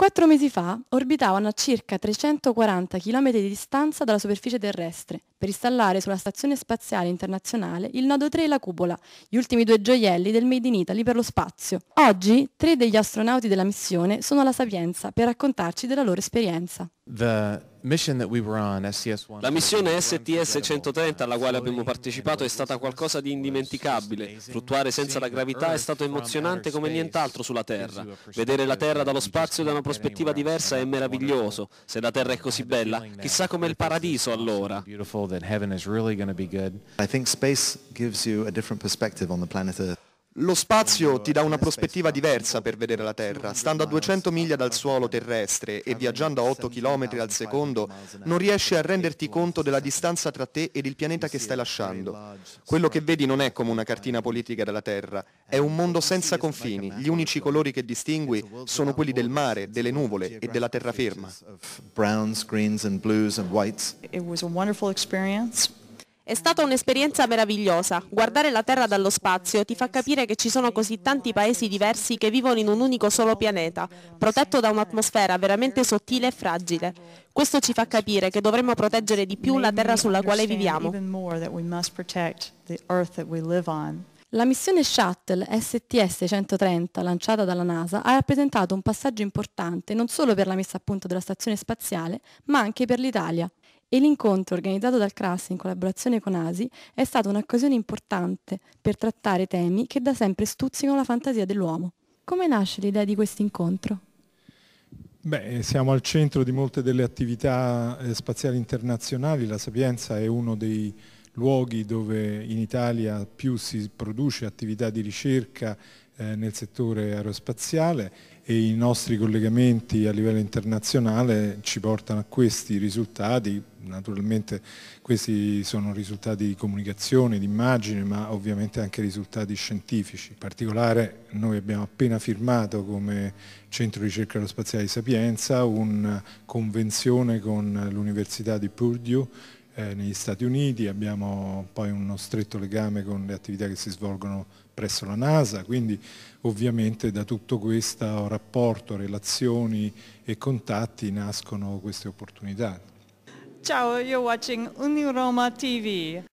Quattro mesi fa orbitavano a circa 340 km di distanza dalla superficie terrestre per installare sulla Stazione Spaziale Internazionale il nodo 3 e la cupola, gli ultimi due gioielli del Made in Italy per lo spazio. Oggi tre degli astronauti della missione sono alla Sapienza per raccontarci della loro esperienza. The la missione STS 130 alla quale abbiamo partecipato è stata qualcosa di indimenticabile. Fluttuare senza la gravità è stato emozionante come nient'altro sulla Terra. Vedere la Terra dallo spazio da una prospettiva diversa è meraviglioso. Se la Terra è così bella, chissà com'è il paradiso allora. I think space gives you a different perspective on the planet Earth. Lo spazio ti dà una prospettiva diversa per vedere la Terra. Stando a 200 miglia dal suolo terrestre e viaggiando a 8 km al secondo, non riesci a renderti conto della distanza tra te ed il pianeta che stai lasciando. Quello che vedi non è come una cartina politica della Terra, è un mondo senza confini. Gli unici colori che distingui sono quelli del mare, delle nuvole e della terraferma. It was a wonderful experience. È stata un'esperienza meravigliosa. Guardare la Terra dallo spazio ti fa capire che ci sono così tanti paesi diversi che vivono in un unico solo pianeta, protetto da un'atmosfera veramente sottile e fragile. Questo ci fa capire che dovremmo proteggere di più la Terra sulla quale viviamo. La missione Shuttle STS-130 lanciata dalla NASA ha rappresentato un passaggio importante non solo per la messa a punto della stazione spaziale, ma anche per l'Italia e l'incontro organizzato dal CRAS in collaborazione con ASI è stata un'occasione importante per trattare temi che da sempre stuzzicano la fantasia dell'uomo. Come nasce l'idea di questo incontro? Beh, siamo al centro di molte delle attività eh, spaziali internazionali, la Sapienza è uno dei luoghi dove in Italia più si produce attività di ricerca eh, nel settore aerospaziale e i nostri collegamenti a livello internazionale ci portano a questi risultati, naturalmente questi sono risultati di comunicazione, di immagine, ma ovviamente anche risultati scientifici. In particolare noi abbiamo appena firmato come Centro Ricerca Aerospaziale di Sapienza una convenzione con l'Università di Purdue eh, negli Stati Uniti, abbiamo poi uno stretto legame con le attività che si svolgono presso la NASA, quindi ovviamente da tutto questo rapporto, relazioni e contatti nascono queste opportunità. Ciao, you're watching Uniroma TV.